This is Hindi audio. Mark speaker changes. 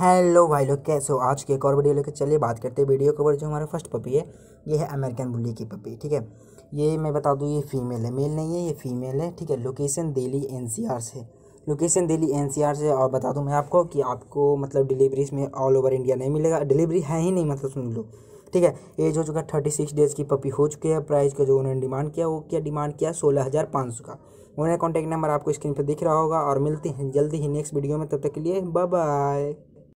Speaker 1: हेलो भाई लोग कैसे हो आज के एक और वीडियो लेकर चलिए बात करते हैं वीडियो के ऊपर जो हमारा फर्स्ट पपी है ये है अमेरिकन बुल्ली की पपी ठीक है ये मैं बता दूँ ये फीमेल है मेल नहीं है ये फीमेल है ठीक है लोकेशन दिल्ली एन से लोकेशन दिल्ली एन से और बता दूँ मैं आपको कि आपको मतलब डिलीवरी इसमें ऑल ओवर इंडिया नहीं मिलेगा डिलीवरी है ही नहीं मतलब सुन लो ठीक है एज हो चुका है थर्टी सिक्स डेज़ की पपी हो चुकी है प्राइस का जो उन्होंने डिमांड किया वो क्या डिमांड किया सोलह हज़ार पाँच सौ का उन्होंने कॉन्टैक्ट नंबर आपको स्क्रीन पर दिख रहा होगा और मिलते हैं जल्दी ही नेक्स्ट वीडियो में तब तक के लिए बाय बाय